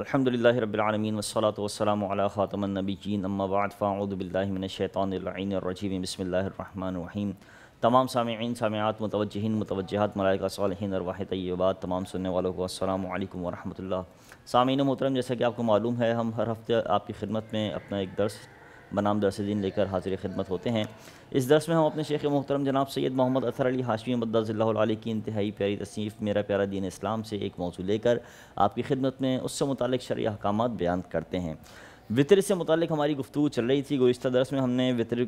अल्हम्दुलिल्लाह रब्बिलआलमीन वस्सलातु वस्सलामु अला खातमन नबीजीन अम्मा बाद फ़ाऊदु बिल्लाहि मिनश शैतानिर रजीम बिस्मिल्लाहिर रहमानिर रहीम तमाम सामीन सामयात मुतवजहन मुतवजहत मलाइका सालहन और वाहि तय्यबात तमाम सुनने वालों को अस्सलाम वालेकुम वरहमतुल्लाह सामीन मोहतरम जैसा कि आपको मालूम है हम हर हफ्ते आपकी खिदमत में अपना एक दर्स बनाम दरसदीन लेकर हाजिर खिदमत होते हैं इस दरस में हम अपने शेख मोहतरम जनाब सैद मोहम्मद अतर अली हाशमी मद्दाज़ल्ला की इंतहाई प्यारी तसीफ़ मेरा प्यारा दीन इस्लाम से एक मौजू लेकर आपकी खिदमत में उससे मुतल शर्य अहकाम बयान करते हैं वितर से मुतल हमारी गुफ्तु चल रही थी गुज्त दरस में हमने वितर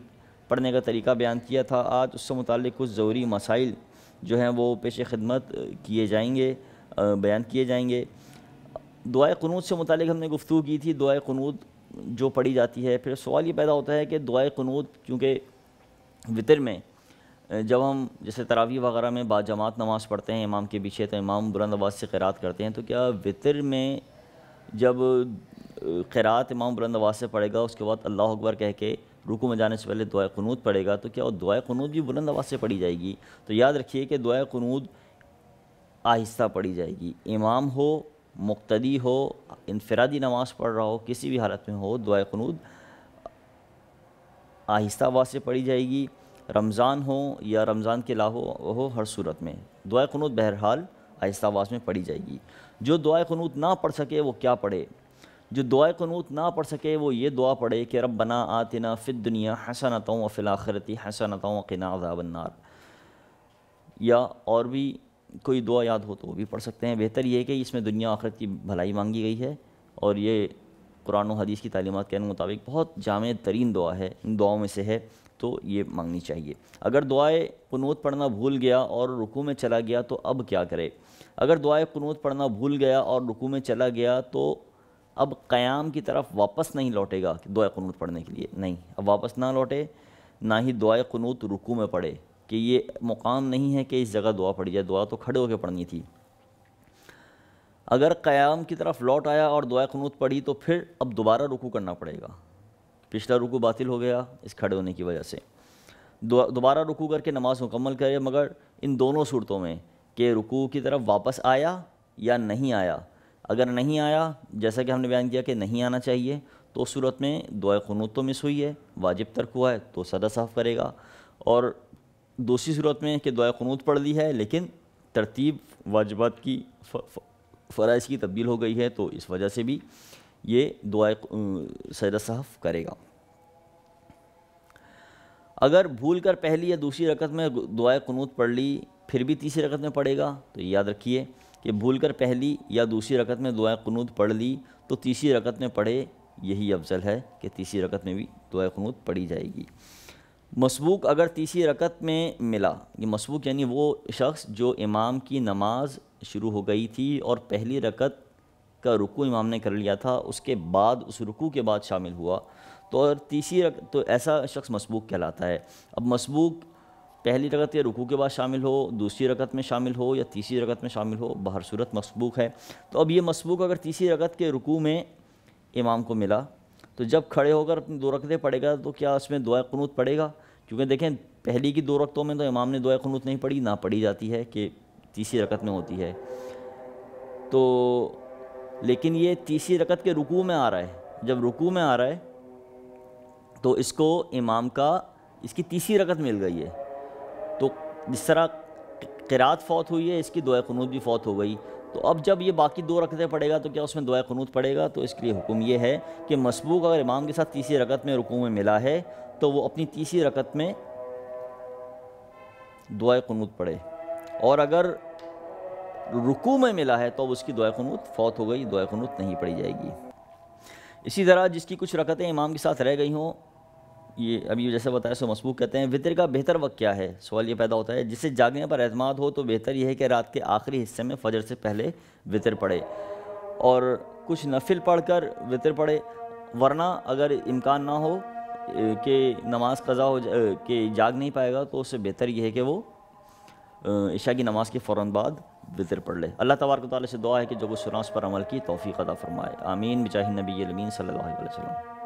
पढ़ने का तरीका बयान किया था आज उससे मुतल कुछ ज़रूरी मसाइल जो हैं वो पेश खदमत किए जाएंगे बयान किए जाएंगे दुआ क़नूत से मुतल हमने गुफ्तु की थी दुआ क़नूत जो पढ़ी जाती है फिर सवाल ये पैदा होता है कि दुआ क़नूत क्योंकि वितर में जब हम जैसे तरावी वगैरह में बाजमात नमाज़ पढ़ते हैं इमाम के पीछे तो इमाम बुलंद आवाज़ से खैरात करते हैं तो क्या वितर में जब खैरात इमाम बुलंद आवाज़ से पढ़ेगा उसके बाद अल्लाह अकबर कह के रुकू में जाने से पहले दुआ क़नूत पढ़ेगा तो क्या वो दुआ क़नूत भी बुलंद आवाज़ से पढ़ी जाएगी तो याद रखिए कि दुआ क़नूत आहिस्ता पढ़ी जाएगी इमाम हो मुक्तदी हो इनफरादी नमाज पढ़ रहा हो किसी भी हालत में हो दुआ क़नूद आहिस्ता आवाज़ से पढ़ी जाएगी रमज़ान हो या रमज़ान के लाहो हो हर सूरत में दुआ क़नूत बहरहाल आहिस्ता आवाज़ में पढ़ी जाएगी जो दुआ क़नूत ना पढ़ सके वो क्या पढ़े जो दुआ क़नूत ना पढ़ सके वो ये दुआ पढ़े कि रब बना आतना फ़िद दुनिया हसनता फ़िलाखरती हसनता क़िना अजाबन्नार या और भी कोई दुआ याद हो तो वो भी पढ़ सकते हैं बेहतर ये है कि इसमें दुनिया आखरत की भलाई मांगी गई है और ये कुरान और हदीस की तालीमत के मुताबिक बहुत जाम तरीन दुआ है इन दुआओं में से है तो ये मांगनी चाहिए अगर दुआए कनूत पढ़ना भूल गया और रुकू में चला गया तो अब क्या करे अगर दुआए कनूत पढ़ना भूल गया और रुकू में चला गया तो अब क़याम की तरफ वापस नहीं लौटेगा दुआ क़नूत पढ़ने के लिए नहीं अब वापस ना लौटे ना ही दुआ क़नूत रुकू में पढ़े कि ये मुकाम नहीं है कि इस जगह दुआ पड़ी जाए दुआ तो खड़े होकर पढ़नी थी अगर क़याम की तरफ लौट आया और दुआ खनूत पढ़ी तो फिर अब दोबारा रुकू करना पड़ेगा पिछला रुकू बातिल हो गया इस खड़े होने की वजह से दोबारा रुकू करके नमाज मुकम्मल करे मगर इन दोनों सूरतों में कि रुकू की तरफ वापस आया या नहीं आया अगर नहीं आया जैसा कि हमने बयान किया कि नहीं आना चाहिए तो उस सूरत में दुआ खनूत तो मिस हुई है वाजिब तर्क हुआ है तो सदा साफ़ करेगा और दूसरी सूरत में कि दुआ खनूत पढ़ ली है लेकिन तरतीब वाजबात की फ़राइज की तब्दील हो गई है तो इस वजह से भी ये दुआ सजदा साहब करेगा अगर भूल कर पहली या दूसरी रकत में दुआ क़नूत पढ़ ली फिर भी तीसरी रकत में पढ़ेगा तो याद रखिए कि भूल कर पहली या दूसरी रकत में दुआ क़नूत पढ़ ली तो तीसरी रकत में पढ़े यही अफजल है कि तीसरी रकत में भी दुआ क़नूत पढ़ी जाएगी मसबूक अगर तीसरी रकत में मिला ये मसबूक यानी वो शख्स जो इमाम की नमाज शुरू हो गई थी और पहली रकत का रुकू इमाम ने कर लिया था उसके बाद उस रुकू के बाद शामिल हुआ तो और तीसरी रक तो ऐसा शख्स मसबूक कहलाता है अब मसबूक पहली रकत या रुकू के बाद शामिल हो दूसरी रकत में शामिल हो या तीसरी रकत में शामिल हो बहर सूरत मसबूक है तो अब ये मसबूक अगर तीसरी रकत के रुकू में इमाम को मिला तो जब खड़े होकर अपनी दो रकतें पड़ेगा तो क्या उसमें दुआ कनूत पड़ेगा क्योंकि देखें पहली की दो रकतों में तो इमाम ने दुआ खनूत नहीं पढ़ी ना पढ़ी जाती है कि तीसरी रकत में होती है तो लेकिन ये तीसरी रकत के रुकू में आ रहा है जब रुकू में आ रहा है तो इसको इमाम का इसकी तीसरी रकत मिल गई है तो जिस तरह किरात फौत हुई है इसकी दुआ खनूत भी फौत हो गई तो अब जब ये बाकी दो रकतें पड़ेगा तो क्या उसमें दुआ खनूत पड़ेगा तो इसके लिए हुक्म यह है कि मसबूक अगर इमाम के साथ तीसरी रकत में रुकू में मिला है तो वो अपनी तीसरी रकत में दुआ कनूत पढ़े और अगर रुकू में मिला है तो उसकी दुआ कनूत फौत हो गई दुआ कनूत नहीं पढ़ी जाएगी इसी तरह जिसकी कुछ रकतें इमाम के साथ रह गई हों ये अभी जैसे बताया सो मसबूक कहते हैं वितर का बेहतर वक्त क्या है सवाल ये पैदा होता है जिससे जागने पर अहतमाद हो तो बेहतर यह है कि रात के आखिरी हिस्से में फजर से पहले वितर पढ़े और कुछ नफिल पढ़कर वितर पढ़े वरना अगर इम्कान ना हो कि नमाज कज़ा हो जा के जाग नहीं पाएगा तो उससे बेहतर यह है कि वो ईशा की नमाज़ के फ़ौर बाद वितर पढ़ ले अल्लाह तबारक से दुआ है कि जो कुछ उस पर अमल की तोफ़ी अदा फरमाए आमीन बिचाहिन नबी अलमीन सल्ला वसलम